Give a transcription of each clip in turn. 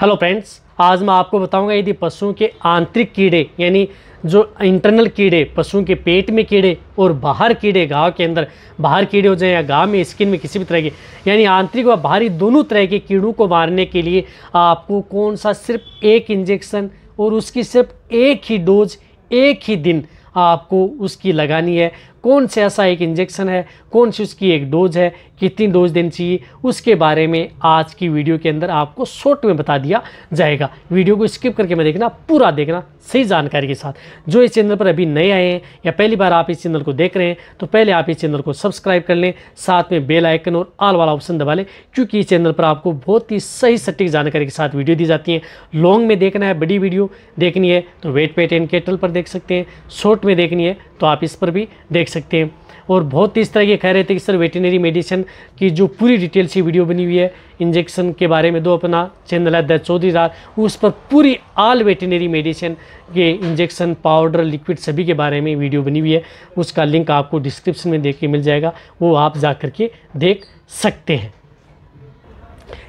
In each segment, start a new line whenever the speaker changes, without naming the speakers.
hello friends आज मैं आपको बताऊंगा यदि पशुओं के आंतरिक कीड़े यानी जो इंटरनल कीड़े पशुओं के पेट में कीड़े और बाहर कीड़े गांव के अंदर बाहर कीड़े हो जाए या गांव में स्किन में किसी भी तरह के यानी आंतरिक व बाहरी दोनों तरह के कीड़ों को मारने के लिए आपको कौन सा सिर्फ एक इंजेक्शन और उसकी सिर्फ एक ही डोज एक ही दिन आपको उसकी लगानी है कौन से ऐसा एक इंजेक्शन है कौन सी उसकी एक डोज है कितनी डोज देनी चाहिए उसके बारे में आज की वीडियो के अंदर आपको शॉर्ट में बता दिया जाएगा वीडियो को स्किप करके मैं देखना पूरा देखना सही जानकारी के साथ जो इस चैनल पर अभी नए आए हैं या पहली बार आप इस चैनल को देख रहे हैं तो पहले आप इस चैनल को सब्सक्राइब कर लें साथ में बेल आइकन और आल वाला ऑप्शन दबा लें क्योंकि इस चैनल पर आपको बहुत ही सही सटीक जानकारी के साथ वीडियो दी जाती है लॉन्ग में देखना है बड़ी वीडियो देखनी है तो वेट पेट एंड केटल पर देख सकते हैं शॉर्ट रिपोर्ट में देखनी है तो आप इस पर भी देख सकते हैं और बहुत इस तरह के कह रहे थे कि सर वेटनरी मेडिसिन की जो पूरी डिटेल से वीडियो बनी हुई है इंजेक्शन के बारे में दो अपना चैनल है द चौधरी राज उस पर पूरी आल वेटनरी मेडिसिन के इंजेक्शन पाउडर लिक्विड सभी के बारे में वीडियो बनी हुई है उसका लिंक आपको डिस्क्रिप्शन में देख के मिल जाएगा वो आप जा के देख सकते हैं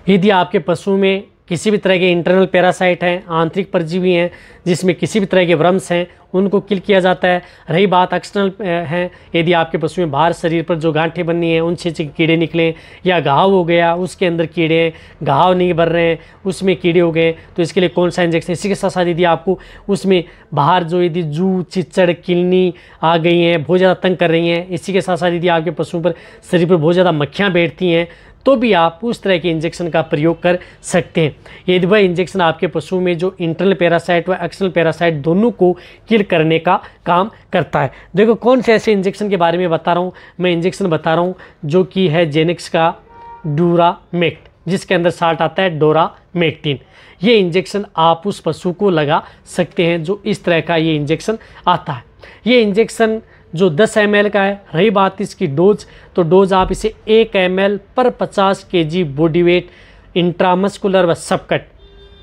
यदि आपके पशु में किसी भी तरह के इंटरनल पैरासाइट हैं आंतरिक परजीवी हैं जिसमें किसी भी तरह के व्रम्स हैं उनको किल किया जाता है रही बात एक्सटर्नल हैं यदि आपके पशु में बाहर शरीर पर जो गांठें बननी हैं उनसे कीड़े निकले या घाव हो गया उसके अंदर कीड़े घाव नहीं भर रहे हैं उसमें कीड़े हो गए तो इसके लिए कौन सा इंजेक्शन इसी के साथ साथ यदि आपको उसमें बाहर जो यदि जू चिचड़ किलनी आ गई हैं बहुत ज़्यादा तंग कर रही हैं इसी के साथ साथ यदि आपके पशुओं पर शरीर पर बहुत ज़्यादा मक्खियाँ बैठती हैं तो भी आप उस तरह के इंजेक्शन का प्रयोग कर सकते हैं यदि वह इंजेक्शन आपके पशु में जो इंटरनल पैरासाइट व एक्सटर्नल पैरासाइट दोनों को किल करने का काम करता है देखो कौन से ऐसे इंजेक्शन के बारे में बता रहा हूँ मैं इंजेक्शन बता रहा हूँ जो कि है जेनिक्स का मेक्ट जिसके अंदर साल्ट आता है डोरा मेक्टिन ये इंजेक्शन आप उस पशु को लगा सकते हैं जो इस तरह का ये इंजेक्शन आता है ये इंजेक्शन जो 10 एम का है रही बात इसकी डोज तो डोज आप इसे 1 एम पर 50 के जी बॉडी वेट इंट्रामस्कुलर व सबकट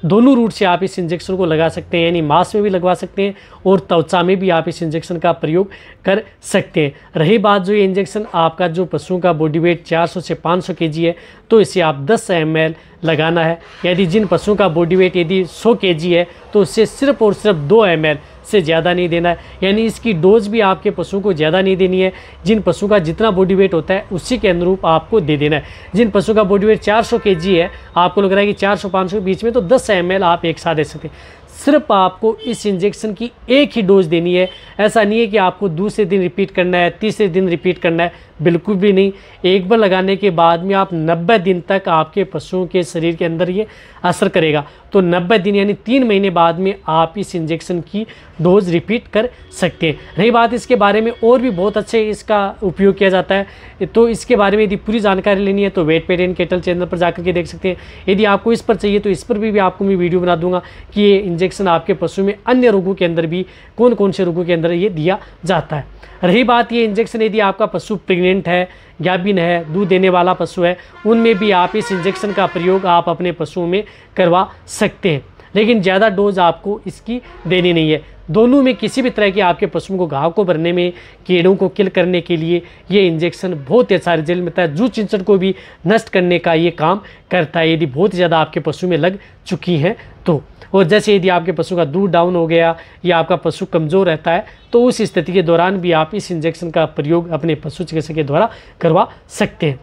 दोनों रूट से आप इस इंजेक्शन को लगा सकते हैं यानी मांस में भी लगवा सकते हैं और त्वचा में भी आप इस इंजेक्शन का प्रयोग कर सकते हैं रही बात जो ये इंजेक्शन आपका जो पशुओं का बॉडी वेट 400 से 500 जी है तो इसे आप 10 एम लगाना है यदि जिन पशुओं का बॉडी वेट यदि 100 जी है तो उससे सिर्फ और सिर्फ दो एम से ज़्यादा नहीं देना है यानी इसकी डोज भी आपके पशु को ज़्यादा नहीं देनी है जिन पशु का जितना बॉडी वेट होता है उसी के अनुरूप आपको दे देना है जिन पशु का बॉडी वेट चार सौ है आपको लग रहा है कि चार सौ के बीच में तो दस एम आप एक साथ दे सकते हैं सिर्फ आपको इस इंजेक्शन की एक ही डोज देनी है ऐसा नहीं है कि आपको दूसरे दिन रिपीट करना है तीसरे दिन रिपीट करना है बिल्कुल भी नहीं एक बार लगाने के बाद में आप 90 दिन तक आपके पशुओं के शरीर के अंदर ये असर करेगा तो 90 दिन यानी तीन महीने बाद में आप इस इंजेक्शन की डोज रिपीट कर सकते हैं रही बात इसके बारे में और भी बहुत अच्छे इसका उपयोग किया जाता है तो इसके बारे में यदि पूरी जानकारी लेनी है तो vet pet and cattle channel पर जाकर के देख सकते हैं यदि आपको इस पर चाहिए तो इस पर भी, भी आपको मैं वीडियो बना दूंगा कि ये इंजेक्शन इंजेक्शन आपके पशु में अन्य रोगों के अंदर भी कौन कौन से रोगों के अंदर ये दिया जाता है रही बात ये इंजेक्शन यदि आपका पशु प्रेग्नेंट है गाभिन है दूध देने वाला पशु है उनमें भी आप इस इंजेक्शन का प्रयोग आप अपने पशुओं में करवा सकते हैं लेकिन ज़्यादा डोज आपको इसकी देनी नहीं है दोनों में किसी भी तरह के आपके पशुओं को घाव को भरने में कीड़ों को किल करने के लिए ये इंजेक्शन बहुत ही अच्छा रिजल्ट मिलता है तो जू चिंचन को भी नष्ट करने का ये काम करता है यदि बहुत ज़्यादा आपके पशु में लग चुकी हैं तो और जैसे यदि आपके पशु का दूध डाउन हो गया या आपका पशु कमज़ोर रहता है तो उस स्थिति के दौरान भी आप इस इंजेक्शन का प्रयोग अपने पशु चिकित्सक के द्वारा करवा सकते हैं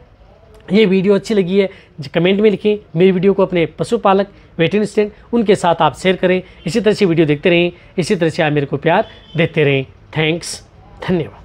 ये वीडियो अच्छी लगी है कमेंट में लिखें मेरी वीडियो को अपने पशुपालक वेटरिन उनके साथ आप शेयर करें इसी तरह से वीडियो देखते रहें इसी तरह से आप मेरे को प्यार देते रहें थैंक्स धन्यवाद